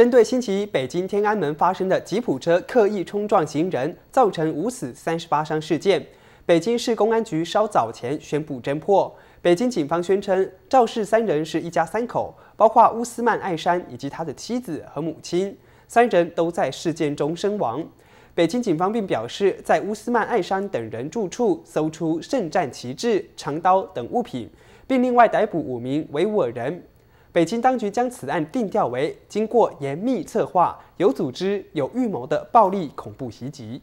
针对星期一北京天安门发生的吉普车刻意冲撞行人，造成五死三十八伤事件，北京市公安局稍早前宣布侦破。北京警方宣称，肇事三人是一家三口，包括乌斯曼·艾山以及他的妻子和母亲，三人都在事件中身亡。北京警方并表示，在乌斯曼·艾山等人住处搜出圣战旗帜、长刀等物品，并另外逮捕五名维吾尔人。北京当局将此案定调为经过严密策划、有组织、有预谋的暴力恐怖袭击。